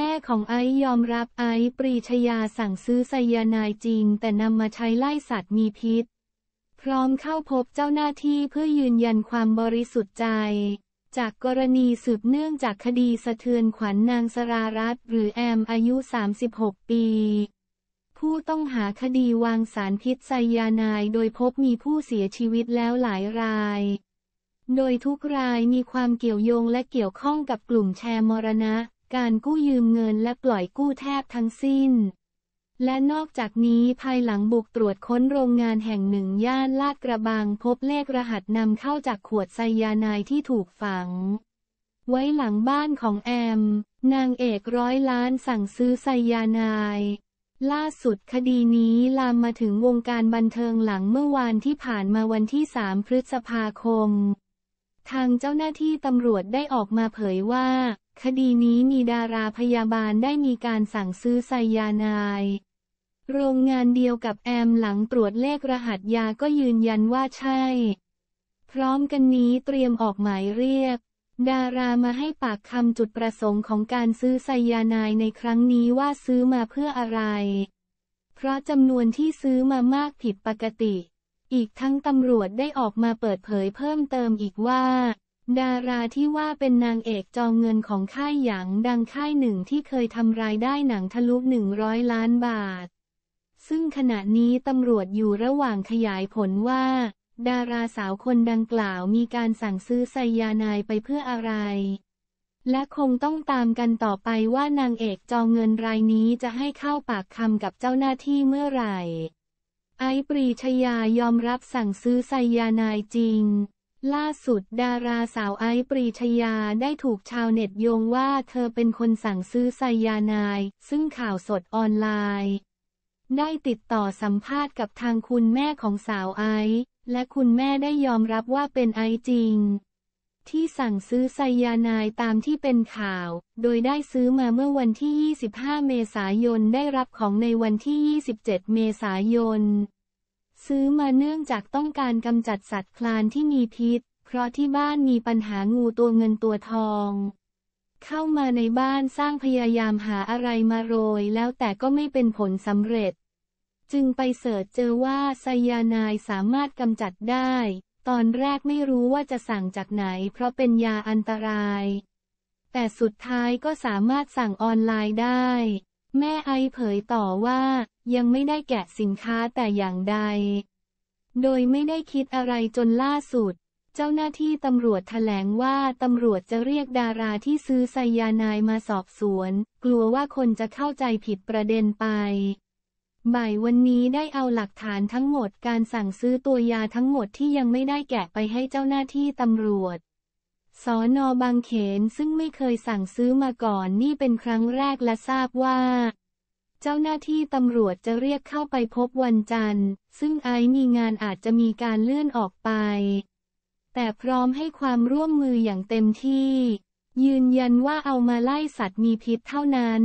แม่ของไอซ์ยอมรับไอซ์ปรีชยาสั่งซื้อไซยาไนายจริงแต่นำมาใช้ไล่สัตว์มีพิษ พร้อมเข้าพบเจ้าหน้าที่เพื่อยืนยันความบริสุทธิ์ใจ จากกรณีสืบเนื่องจากคดีสะเทือนขวัญนนางสรารัตน์หรือแอมอายุ 36 ปี ผู้ต้องหาคดีวางสารพิษไซยาไนายโดยพบมีผู้เสียชีวิตแล้วหลายราย โดยทุกรายมีความเกี่ยวโยงและเกี่ยวข้องกับกลุ่มแชร์มรณะการกู้ยืมเงินและปล่อยกู้แทบทั้งสิ้น และนอกจากนี้ภายหลังบุกตรวจค้นโรงงานแห่งหนึ่งย่านลาดกระบังพบเลขรหัสนำเข้าจากขวดไซยาไนาที่ถูกฝัง ไว้หลังบ้านของแอม นางเอกร้อยล้านสั่งซื้อไซยาไนาล่าสุดคดีนี้ลามมาถึงวงการบันเทิงหลังเมื่อวานที่ผ่านมาวันที่ 3 พฤษภาคม ทางเจ้าหน้าที่ตำรวจได้ออกมาเผยว่าคดีนี้มีดาราพยาบาลได้มีการสั่งซื้อไซยานาย โรงงานเดียวกับแอมหลังตรวจเลขรหัสยาก็ยืนยันว่าใช่ พร้อมกันนี้เตรียมออกหมายเรียก ดารามาให้ปากคำจุดประสงค์ของการซื้อไซยานายในครั้งนี้ว่าซื้อมาเพื่ออะไร เพราะจำนวนที่ซื้อมามากผิดปกติ อีกทั้งตำรวจได้ออกมาเปิดเผยเพิ่มเติมอีกว่าดาราที่ว่าเป็นนางเอกจองเงินของค่ายหยางดังค่ายหนึ่งที่เคยทำรายได้หนังทะลุ100 ล้านบาท ซึ่งขณะนี้ตำรวจอยู่ระหว่างขยายผลว่า ดาราสาวคนดังกล่าวมีการสั่งซื้อไซยานายไปเพื่ออะไร และคงต้องตามกันต่อไปว่านางเอกจองเงินรายนี้จะให้เข้าปากคำกับเจ้าหน้าที่เมื่อไหร่ ไอปรีชยายอมรับสั่งซื้อไซยานายจริงล่าสุดดาราสาวไอซ์ปรีชยาได้ถูกชาวเน็ตโยงว่าเธอเป็นคนสั่งซื้อไซยานาย ซึ่งข่าวสดออนไลน์ ได้ติดต่อสัมภาษณ์กับทางคุณแม่ของสาวไอซ์และคุณแม่ได้ยอมรับว่าเป็นไอซ์จริง ที่สั่งซื้อไซยานายตามที่เป็นข่าว โดยได้ซื้อมาเมื่อวันที่ 25 เมษายน ได้รับของในวันที่ 27 เมษายนซื้อมาเนื่องจากต้องการกำจัดสัตว์คลานที่มีพิษ เพราะที่บ้านมีปัญหางูตัวเงินตัวทอง เข้ามาในบ้านสร้างพยายามหาอะไรมาโรย แล้วแต่ก็ไม่เป็นผลสำเร็จ จึงไปเสิร์ชเจอว่าไซยานายสามารถกำจัดได้ ตอนแรกไม่รู้ว่าจะสั่งจากไหน เพราะเป็นยาอันตราย แต่สุดท้ายก็สามารถสั่งออนไลน์ได้แม่ไอเผยต่อว่ายังไม่ได้แกะสินค้าแต่อย่างใด โดยไม่ได้คิดอะไรจนล่าสุด เจ้าหน้าที่ตำรวจแถลงว่าตำรวจจะเรียกดาราที่ซื้อไซยานายมาสอบสวน กลัวว่าคนจะเข้าใจผิดประเด็นไป บ่ายวันนี้ได้เอาหลักฐานทั้งหมดการสั่งซื้อตัวยาทั้งหมดที่ยังไม่ได้แกะไปให้เจ้าหน้าที่ตำรวจสอนอบางเขนซึ่งไม่เคยสั่งซื้อมาก่อนนี่เป็นครั้งแรกและทราบว่า เจ้าหน้าที่ตำรวจจะเรียกเข้าไปพบวันจันทร์ ซึ่งไอ้มีงานอาจจะมีการเลื่อนออกไป แต่พร้อมให้ความร่วมมืออย่างเต็มที่ ยืนยันว่าเอามาไล่สัตว์มีพิษเท่านั้น